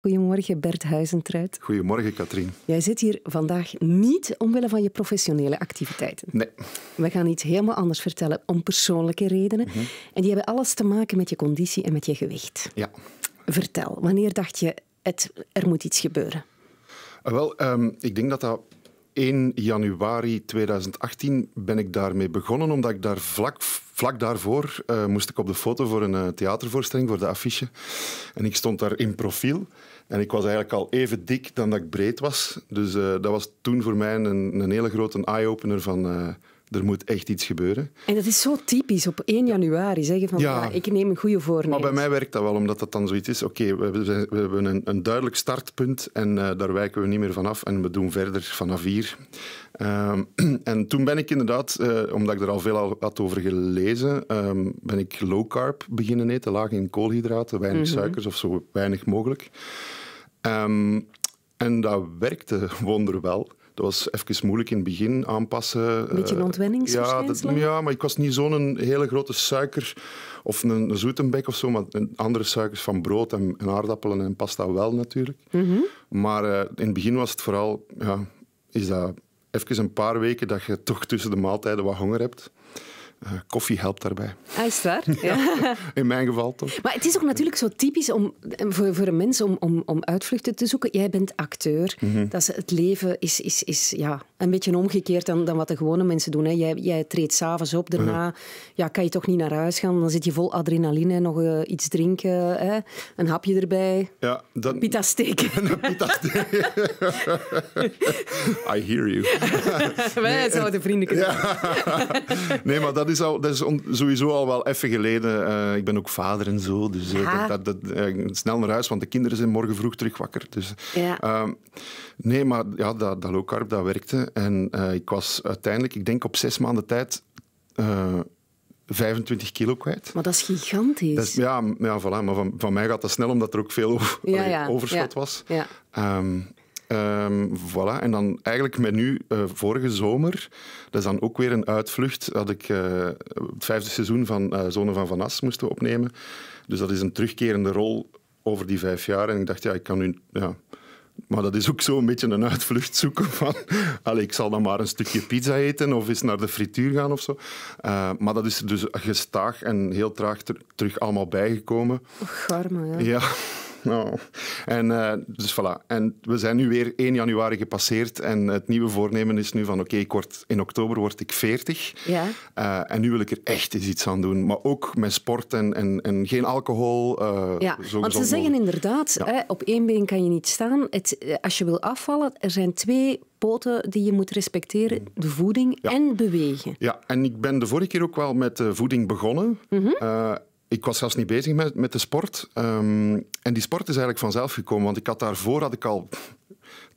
Goedemorgen Bert Huizentruid. Goedemorgen Katrien. Jij zit hier vandaag niet omwille van je professionele activiteiten. Nee. We gaan iets helemaal anders vertellen om persoonlijke redenen. Mhm. En die hebben alles te maken met je conditie en met je gewicht. Ja. Vertel, wanneer dacht je, het, er moet iets gebeuren? Eh, wel, ehm, ik denk dat dat 1 januari 2018 ben ik daarmee begonnen, omdat ik daar vlak, vlak daarvoor eh, moest ik op de foto voor een eh, theatervoorstelling, voor de affiche. En ik stond daar in profiel. En ik was eigenlijk al even dik dan dat ik breed was. Dus eh, dat was toen voor mij een, een hele grote eye-opener van eh, er moet echt iets gebeuren. En dat is zo typisch, op 1 januari zeggen van ja, ah, ik neem een goede voornemen. Maar bij mij werkt dat wel, omdat dat dan zoiets is. Oké, we, we, hebben een, een, duidelijk startpunt en eh, daar wijken we niet meer vanaf en we doen verder vanaf hier. Um, en toen ben ik inderdaad, eh, omdat ik er al veel had over gelezen, ehm, ben ik low carb beginnen eten, laag in koolhydraten, weinig mhm. suikers of zo weinig mogelijk. Ehm, en dat werkte wonderwel. Dat was even moeilijk in het begin aanpassen. Een beetje eh, ontwenningsverschijnselen? Ja, ja, maar ik was niet zo'n hele grote suiker of een, een zoetenbek of zo, maar andere suikers van brood en, aardappelen en pasta wel natuurlijk. Mhm. Maar eh, in het begin was het vooral, ja, is dat even een paar weken dat je toch tussen de maaltijden wat honger hebt. Eh, koffie helpt daarbij. Ah, waar? ja, in mijn geval toch. Maar het is ook natuurlijk zo typisch om, eh, voor, voor een mens om, om, om uitvluchten te zoeken. Jij bent acteur. Mhm. dat is, het leven is, is, is ja, een beetje omgekeerd dan, dan wat de gewone mensen doen. Hè. Jij, jij treedt s'avonds op, daarna ja. kan je toch niet naar huis gaan. Dan zit je vol adrenaline, nog eh, iets drinken, hè. een hapje erbij. Ja, dat... Pita steken. Pita I hear you. Wij nee. zouden vrienden kunnen. Nee, maar dat is, al, dat is sowieso al wel even geleden. Eh, ik ben ook vader en zo. Dus eh, dat, dat, dat eh, snel naar huis, want de kinderen zijn morgen vroeg terug wakker. Dus, ehm, nee, maar ja, dat, dat low dat werkte. En ik was uiteindelijk, ik denk op zes maanden tijd... 25 kilo kwijt. Maar dat is gigantisch. Dat ja, ja voilà, maar van, van mij gaat dat snel, omdat er ook veel ja, ja, overschot was. Ehm, Um, voilà. En dan eigenlijk met nu, eh, vorige zomer, dat is dan ook weer een uitvlucht, dat ik eh, het vijfde seizoen van uh, Zonen van Van As moest opnemen. Dus dat is een terugkerende rol over die vijf jaar. En ik dacht, ja, ik kan nu... Ja, maar dat is ook zo een beetje een uitvlucht zoeken van... Allee, ik zal dan maar een stukje pizza eten of eens naar de frituur gaan of zo. maar dat is er dus gestaag en heel traag terug allemaal bijgekomen. Och, ja. Ja. Oh. En, eh, dus voilà. En we zijn nu weer 1 januari gepasseerd en het nieuwe voornemen is nu van oké, in oktober word ik 40. Ja. Eh, en nu wil ik er echt eens iets aan doen. Maar ook met sport en, en, geen alcohol. Uh, ja, zo want ze zeggen inderdaad, hè, op één been kan je niet staan. Het, als je wil afvallen, er zijn twee poten die je moet respecteren, mm. de voeding en bewegen. Ja, en ik ben de vorige keer ook wel met de voeding begonnen. Mhm ik was zelfs niet bezig met, met de sport. Ehm, en die sport is eigenlijk vanzelf gekomen, want ik had daarvoor had ik al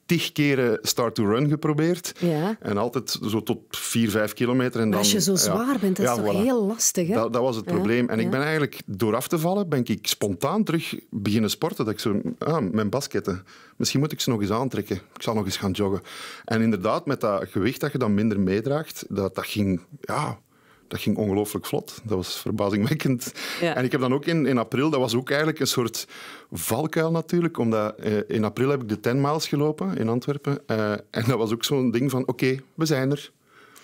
tig keren start to run geprobeerd. Ja. En altijd zo tot vier, vijf kilometer. En dan, Als je zo zwaar bent, dat is toch heel lastig, hè? Dat, dat was het probleem. En ik ben eigenlijk, door af te vallen, ben ik spontaan terug beginnen sporten. Dat ik zo, ah, mijn basketten, misschien moet ik ze nog eens aantrekken. Ik zal nog eens gaan joggen. En inderdaad, met dat gewicht dat je dan minder meedraagt, dat, dat ging, ja dat ging ongelooflijk vlot. Dat was verbazingwekkend. En ik heb dan ook in, in april, dat was ook eigenlijk een soort valkuil natuurlijk, omdat eh, in april heb ik de 10 miles gelopen in Antwerpen. Eh, en dat was ook zo'n ding van, oké, we zijn er.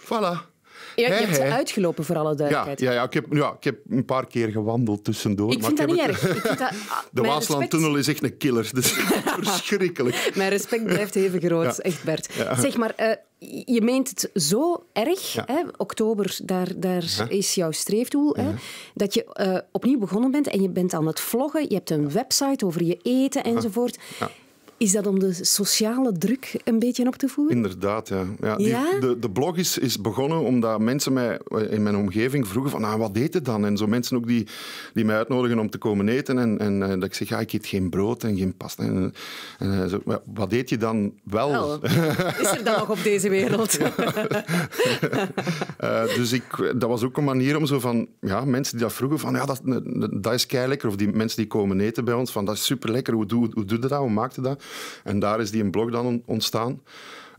Voilà. Ja, je hebt uitgelopen, voor alle duidelijkheid. Ja, ja, ik, heb, ja ik heb een paar keer gewandeld tussendoor. Ik maar vind ik dat niet het... erg. Ah, De Waaslandtunnel is echt een killer. Dat dus is verschrikkelijk. Mijn respect blijft even groot, echt Bert. Zeg maar, eh, je meent het zo erg. Hè? Oktober, daar, daar is jouw streefdoel. Hè? Dat je eh, opnieuw begonnen bent en je bent aan het vloggen. Je hebt een website over je eten enzovoort. Ja. Is dat om de sociale druk een beetje op te voeren? Inderdaad, ja. ja, die, De, de, blog is, is begonnen omdat mensen mij eh, in mijn omgeving vroegen van ah, wat eet het dan? En zo mensen ook die, die mij uitnodigen om te komen eten. En, en eh, dat ik zeg, ja, ik eet geen brood en geen pasta. En, eh, zo, wat eet je dan wel? is er dan nog op deze wereld? dus ik, dat was ook een manier om zo van... Ja, mensen die dat vroegen van ja, dat, dat is lekker. Of die mensen die komen eten bij ons van dat is super lekker. Hoe doe, hoe doe je dat? Hoe maak je dat? En daar is die een blog dan ontstaan.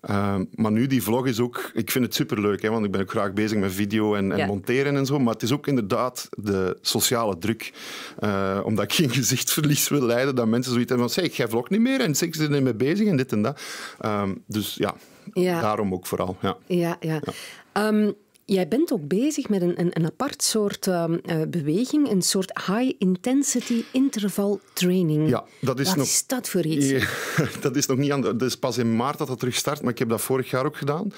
Ehm, maar nu, die vlog is ook... Ik vind het superleuk, hè, want ik ben ook graag bezig met video en, en monteren en zo. Maar het is ook inderdaad de sociale druk. Uh, omdat ik geen gezichtsverlies wil leiden, dat mensen zoiets hebben van... Zeg, jij vlog niet meer en ik zit er niet mee bezig en dit en dat. Ehm, dus ja, daarom ook vooral. Ja, ja. ja. Ehm, Jij bent ook bezig met een, een, een apart soort ehm, eh, beweging, een soort high-intensity interval training. Ja, dat is Wat nog, is dat voor iets? Ja, dat is nog niet aan. Dat is pas in maart dat dat terugstart. maar ik heb dat vorig jaar ook gedaan.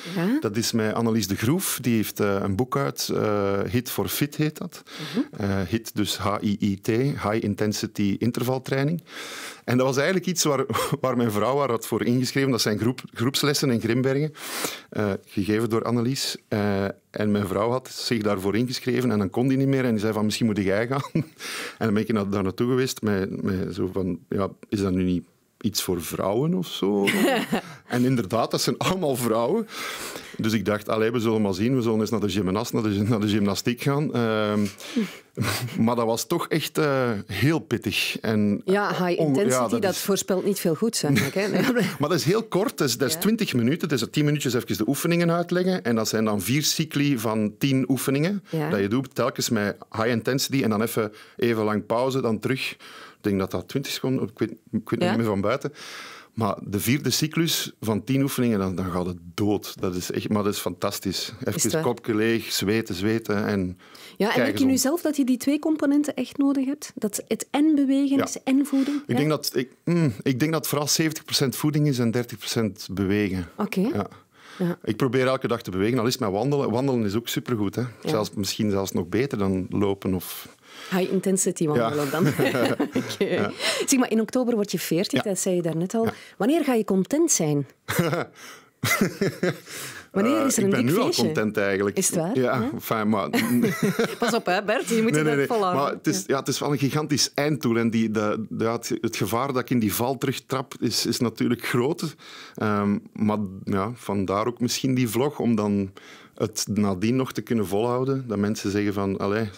Dat is met Annelies de Groef. Die heeft eh, een boek uit, eh, Hit for Fit heet dat. Mhm. HIT, dus H-I-I-T, High Intensity Interval Training. En dat was eigenlijk iets waar, waar mijn vrouw haar had voor ingeschreven. Dat zijn groep, groepslessen in Grimbergen, eh, gegeven door Annelies. Eh, en mijn vrouw had zich daarvoor ingeschreven en dan kon die niet meer. En die zei van, misschien moet jij gaan. en dan ben ik daar naartoe geweest met, met zo van, ja, is dat nu niet iets voor vrouwen of zo. en inderdaad, dat zijn allemaal vrouwen. Dus ik dacht, allee, we zullen maar zien, we zullen eens naar de gymnast, naar de, gymnastiek gaan. Ehm, maar dat was toch echt eh, heel pittig. En, ja, high eh, intensity, dat, voorspelt niet veel goed, zeg maar dat is heel kort, dat is, 20 minuten. Dus tien minuutjes even de oefeningen uitleggen. En dat zijn dan vier cycli van 10 oefeningen. Dat je doet telkens met high intensity en dan even, even lang pauze, dan terug ik denk dat dat 20 seconden, ik weet, ik weet niet meer van buiten. Maar de vierde cyclus van tien oefeningen, dan, dan gaat het dood. Dat is echt, maar dat is fantastisch. Even is kopje leeg, zweten, zweten en Ja, en merk je nu zelf dat je die twee componenten echt nodig hebt? Dat het en bewegen is en voeding? Ik, denk dat, ik, mm, ik denk dat vooral 70% voeding is en 30% bewegen. Oké. Ja. Ja. Ik probeer elke dag te bewegen, al is het met wandelen. Wandelen is ook supergoed. Hè? Ja. misschien zelfs nog beter dan lopen of High intensity wandelen dan. okay. Zeg maar, in oktober word je 40, dat zei je daarnet al. Wanneer ga je content zijn? Wanneer is er eh, een dikke Ik ben nu al content eigenlijk. Is het waar? Ja, Fijn, maar... Pas op, hè, Bert, je moet nee, net nee. volhouden. Maar het is, ja, het is wel een gigantisch einddoel. En die, de, de, het, gevaar dat ik in die val terugtrap is, is natuurlijk groot. Ehm, maar ja, vandaar ook misschien die vlog, om dan het nadien nog te kunnen volhouden. Dat mensen zeggen van, allee,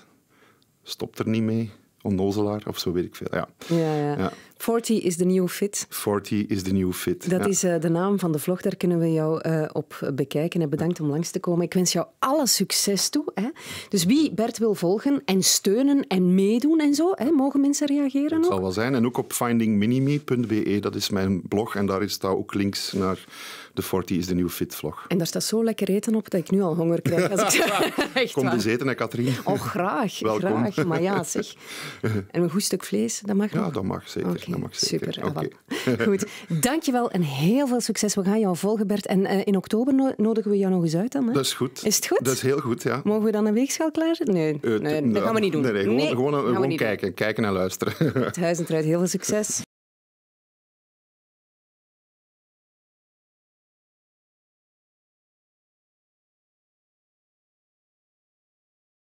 stopt er niet mee. Onnozelaar of zo weet ik veel. Ja. Ja, ja. ja. 40 is the new fit. 40 is the new fit. Dat is eh, de naam van de vlog, daar kunnen we jou eh, op bekijken. En bedankt om langs te komen. Ik wens jou alle succes toe. Hè. Dus wie Bert wil volgen en steunen en meedoen en zo, hè, mogen mensen reageren? Dat ook? zal wel zijn. En ook op findingminimi.be, dat is mijn blog. En daar staat ook links naar de 40 is de new fit vlog. En daar staat zo lekker eten op dat ik nu al honger krijg. Als ik... Kom eens dus eten, hè, Katrien. Oh, graag. Welkom. Graag, maar ja, zeg. En een goed stuk vlees, dat mag Ja, dat mag, zeker. Super. Okay. Goed, dankjewel en heel veel succes. We gaan jou volgen, Bert. En eh, in oktober nodigen we jou nog eens uit dan. Hè? Dat is goed. Is het goed? Dat is heel goed, ja. Mogen we dan een weegschaal klaarzetten? Nee, eh, nee, dat gaan we nou, niet doen. Nee, gewoon, eh, kijken. Kijken en luisteren. Het huis eruit. Heel veel succes.